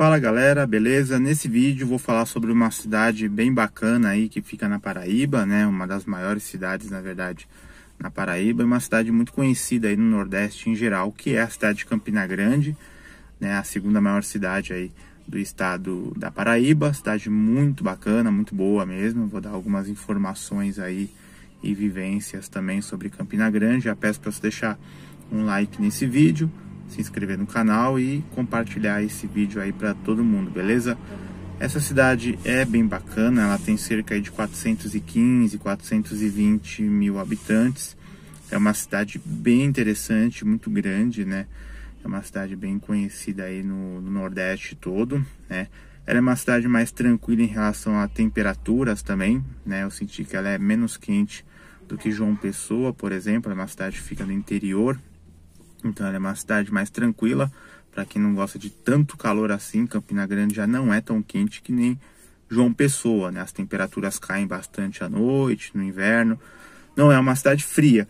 Fala galera, beleza? Nesse vídeo vou falar sobre uma cidade bem bacana aí que fica na Paraíba, né? Uma das maiores cidades, na verdade, na Paraíba, e é uma cidade muito conhecida aí no Nordeste em geral, que é a cidade de Campina Grande, né? A segunda maior cidade aí do estado da Paraíba, cidade muito bacana, muito boa mesmo. Vou dar algumas informações aí e vivências também sobre Campina Grande. Já peço para você deixar um like nesse vídeo se inscrever no canal e compartilhar esse vídeo aí para todo mundo, beleza? Essa cidade é bem bacana, ela tem cerca de 415, 420 mil habitantes. É uma cidade bem interessante, muito grande, né? É uma cidade bem conhecida aí no, no Nordeste todo, né? Ela é uma cidade mais tranquila em relação a temperaturas também, né? Eu senti que ela é menos quente do que João Pessoa, por exemplo. É uma cidade que fica no interior, então ela é uma cidade mais tranquila para quem não gosta de tanto calor assim. Campina Grande já não é tão quente que nem João Pessoa, né? As temperaturas caem bastante à noite, no inverno. Não é uma cidade fria,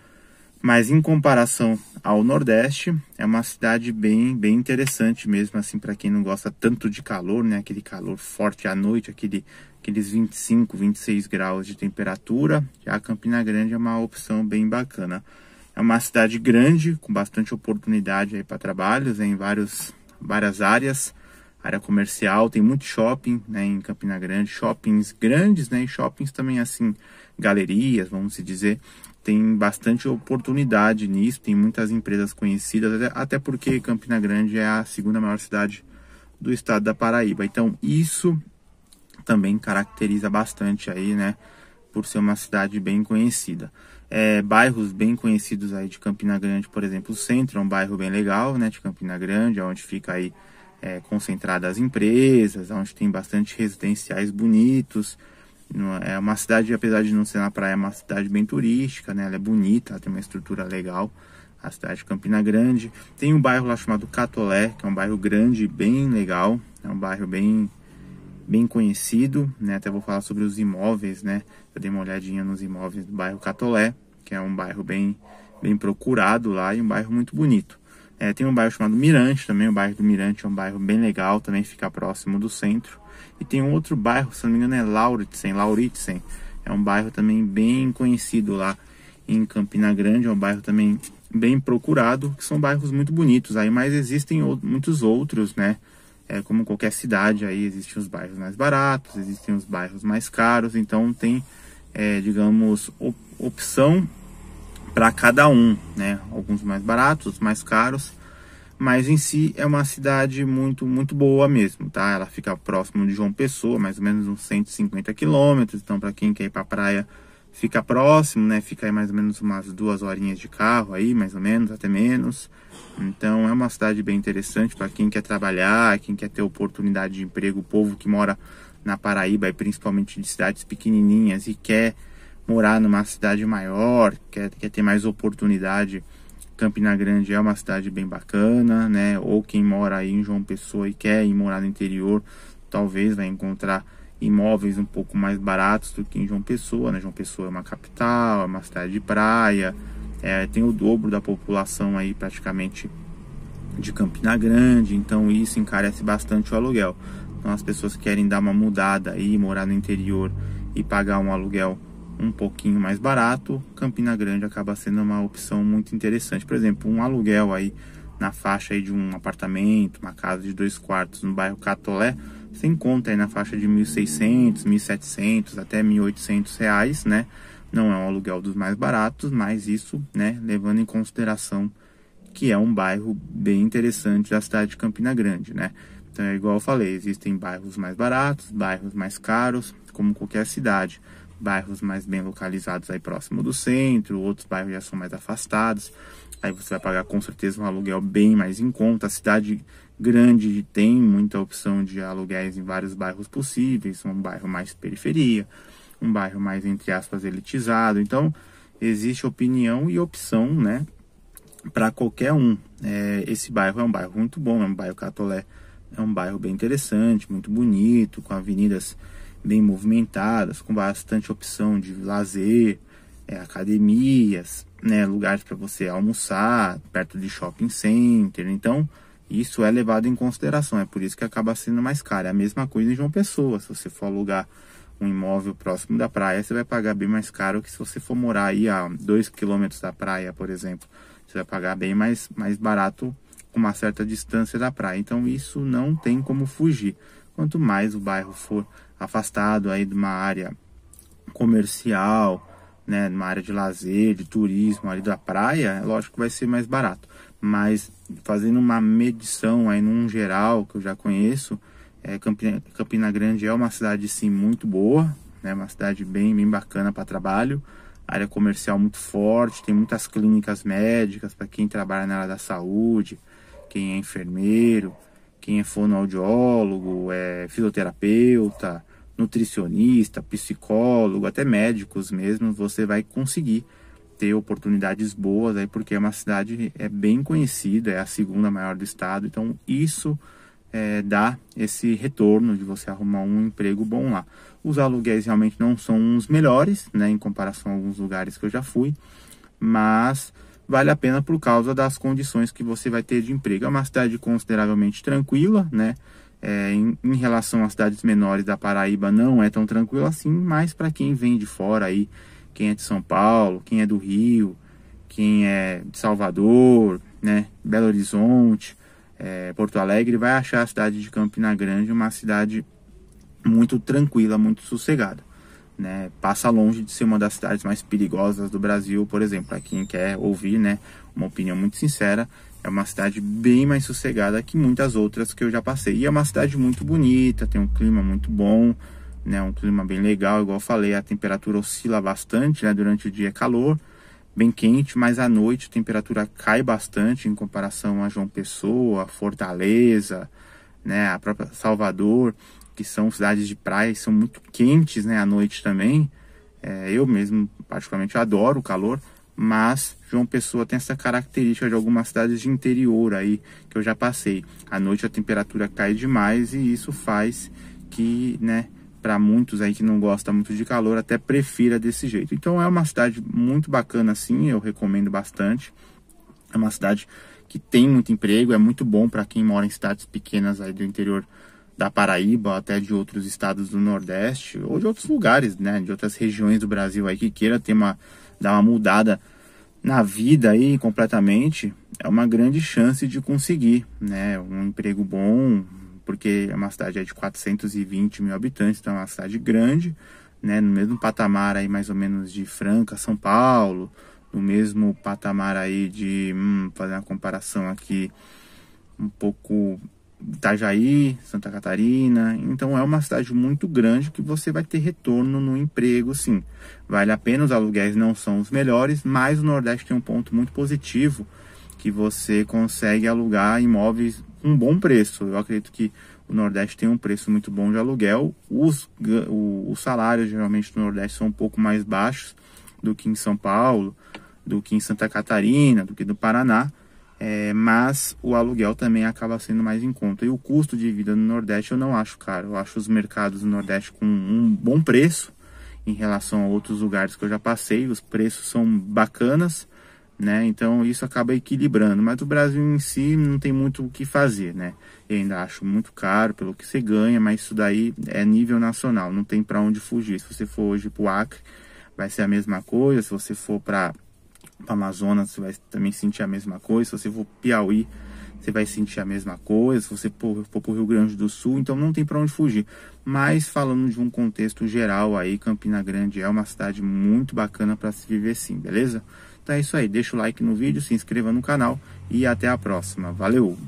mas em comparação ao Nordeste, é uma cidade bem, bem interessante mesmo assim para quem não gosta tanto de calor, né? Aquele calor forte à noite, aquele aqueles 25, 26 graus de temperatura. Já a Campina Grande é uma opção bem bacana. É uma cidade grande, com bastante oportunidade para trabalhos né, em vários, várias áreas. Área comercial, tem muito shopping né, em Campina Grande, shoppings grandes né, e shoppings também assim, galerias, vamos dizer. Tem bastante oportunidade nisso, tem muitas empresas conhecidas, até, até porque Campina Grande é a segunda maior cidade do estado da Paraíba. Então isso também caracteriza bastante aí, né, por ser uma cidade bem conhecida é, bairros bem conhecidos aí de Campina Grande, por exemplo, o Centro é um bairro bem legal, né, de Campina Grande, é onde fica aí é, concentradas as empresas, é onde tem bastante residenciais bonitos. É, é uma cidade, apesar de não ser na praia, é uma cidade bem turística, né? Ela é bonita, ela tem uma estrutura legal, a cidade de Campina Grande. Tem um bairro lá chamado Catolé, que é um bairro grande, bem legal, é um bairro bem bem conhecido, né? Até vou falar sobre os imóveis, né? Eu dei uma olhadinha nos imóveis do bairro Catolé que é um bairro bem, bem procurado lá e um bairro muito bonito. É, tem um bairro chamado Mirante também, o bairro do Mirante é um bairro bem legal, também fica próximo do centro. E tem um outro bairro, se não me engano é Lauritsen, Lauritsen, é um bairro também bem conhecido lá em Campina Grande, é um bairro também bem procurado, que são bairros muito bonitos aí, mas existem outros, muitos outros, né? É, como qualquer cidade aí existem os bairros mais baratos, existem os bairros mais caros, então tem, é, digamos, opção para cada um, né? Alguns mais baratos, mais caros, mas em si é uma cidade muito muito boa mesmo, tá? Ela fica próximo de João Pessoa, mais ou menos uns 150 quilômetros, então para quem quer ir para praia fica próximo, né? Fica aí mais ou menos umas duas horinhas de carro aí, mais ou menos, até menos. Então é uma cidade bem interessante para quem quer trabalhar, quem quer ter oportunidade de emprego, o povo que mora na Paraíba e principalmente de cidades pequenininhas e quer morar numa cidade maior, quer, quer ter mais oportunidade, Campina Grande é uma cidade bem bacana, né? Ou quem mora aí em João Pessoa e quer ir morar no interior, talvez vai né, encontrar imóveis um pouco mais baratos do que em João Pessoa, né? João Pessoa é uma capital, é uma cidade de praia, é, tem o dobro da população aí praticamente de Campina Grande, então isso encarece bastante o aluguel. Então as pessoas querem dar uma mudada aí, morar no interior e pagar um aluguel um pouquinho mais barato, Campina Grande acaba sendo uma opção muito interessante. Por exemplo, um aluguel aí na faixa aí de um apartamento, uma casa de dois quartos no bairro Catolé, você encontra aí na faixa de 1.600, 1.700 até 1.800 reais, né? Não é um aluguel dos mais baratos, mas isso, né, levando em consideração que é um bairro bem interessante da cidade de Campina Grande, né? Então é igual eu falei, existem bairros mais baratos, bairros mais caros, como qualquer cidade bairros mais bem localizados aí próximo do centro, outros bairros já são mais afastados. Aí você vai pagar com certeza um aluguel bem mais em conta. A cidade grande tem muita opção de aluguéis em vários bairros possíveis, um bairro mais periferia, um bairro mais entre aspas elitizado. Então, existe opinião e opção, né, para qualquer um. É, esse bairro é um bairro muito bom, é um bairro Catolé, é um bairro bem interessante, muito bonito, com avenidas bem movimentadas, com bastante opção de lazer, é, academias, né, lugares para você almoçar, perto de shopping center. Então, isso é levado em consideração, é por isso que acaba sendo mais caro. É a mesma coisa em João Pessoa, se você for alugar um imóvel próximo da praia, você vai pagar bem mais caro que se você for morar aí a 2 km da praia, por exemplo. Você vai pagar bem mais, mais barato com uma certa distância da praia. Então, isso não tem como fugir quanto mais o bairro for afastado aí de uma área comercial, né, numa área de lazer, de turismo, ali da praia, é lógico que vai ser mais barato. Mas fazendo uma medição aí num geral que eu já conheço, é, Campina, Campina Grande é uma cidade sim muito boa, né, uma cidade bem, bem bacana para trabalho, área comercial muito forte, tem muitas clínicas médicas para quem trabalha na área da saúde, quem é enfermeiro, quem é fonoaudiólogo, é fisioterapeuta, nutricionista, psicólogo, até médicos mesmo, você vai conseguir ter oportunidades boas aí, porque é uma cidade é bem conhecida, é a segunda maior do estado, então isso é, dá esse retorno de você arrumar um emprego bom lá. Os aluguéis realmente não são os melhores, né, em comparação a alguns lugares que eu já fui, mas vale a pena por causa das condições que você vai ter de emprego. É uma cidade consideravelmente tranquila, né? É, em, em, relação às cidades menores da Paraíba não é tão tranquilo assim, mas para quem vem de fora aí, quem é de São Paulo, quem é do Rio, quem é de Salvador, né, Belo Horizonte, é, Porto Alegre, vai achar a cidade de Campina Grande uma cidade muito tranquila, muito sossegada né, passa longe de ser uma das cidades mais perigosas do Brasil, por exemplo. Para quem quer ouvir né, uma opinião muito sincera, é uma cidade bem mais sossegada que muitas outras que eu já passei. E é uma cidade muito bonita, tem um clima muito bom, né, um clima bem legal, igual eu falei, a temperatura oscila bastante, né, durante o dia é calor, bem quente, mas à noite a temperatura cai bastante em comparação a João Pessoa, Fortaleza, né, a própria Salvador que são cidades de praia e são muito quentes né, à noite também. É, eu mesmo, particularmente, adoro o calor, mas João Pessoa tem essa característica de algumas cidades de interior aí que eu já passei. À noite a temperatura cai demais e isso faz que, né, para muitos aí que não gosta muito de calor, até prefira desse jeito. Então é uma cidade muito bacana assim, eu recomendo bastante. É uma cidade que tem muito emprego, é muito bom para quem mora em cidades pequenas aí do interior da Paraíba, até de outros estados do Nordeste, ou de outros lugares, né, de outras regiões do Brasil aí que queira ter uma dar uma mudada na vida aí completamente, é uma grande chance de conseguir, né, um emprego bom, porque é uma cidade de 420 mil habitantes, então é uma cidade grande, né, no mesmo patamar aí mais ou menos de Franca, São Paulo, no mesmo patamar aí de, hum, fazer uma comparação aqui um pouco Itajaí, Santa Catarina. Então é uma cidade muito grande que você vai ter retorno no emprego, sim. Vale a pena, os aluguéis não são os melhores, mas o Nordeste tem um ponto muito positivo que você consegue alugar imóveis com um bom preço. Eu acredito que o Nordeste tem um preço muito bom de aluguel. Os, os salários geralmente no Nordeste são um pouco mais baixos do que em São Paulo, do que em Santa Catarina, do que no Paraná é, mas o aluguel também acaba sendo mais em conta. E o custo de vida no Nordeste eu não acho caro. Eu acho os mercados do Nordeste com um bom preço em relação a outros lugares que eu já passei. Os preços são bacanas, né? Então isso acaba equilibrando. Mas o Brasil em si não tem muito o que fazer, né? Eu ainda acho muito caro pelo que você ganha, mas isso daí é nível nacional, não tem para onde fugir. Se você for hoje para o Acre, vai ser a mesma coisa. Se você for para para Amazonas, você vai também sentir a mesma coisa. Se você for Piauí, você vai sentir a mesma coisa. Se você for, for para o Rio Grande do Sul, então não tem para onde fugir. Mas falando de um contexto geral aí, Campina Grande é uma cidade muito bacana para se viver sim, beleza? Então é isso aí. Deixa o like no vídeo, se inscreva no canal e até a próxima. Valeu!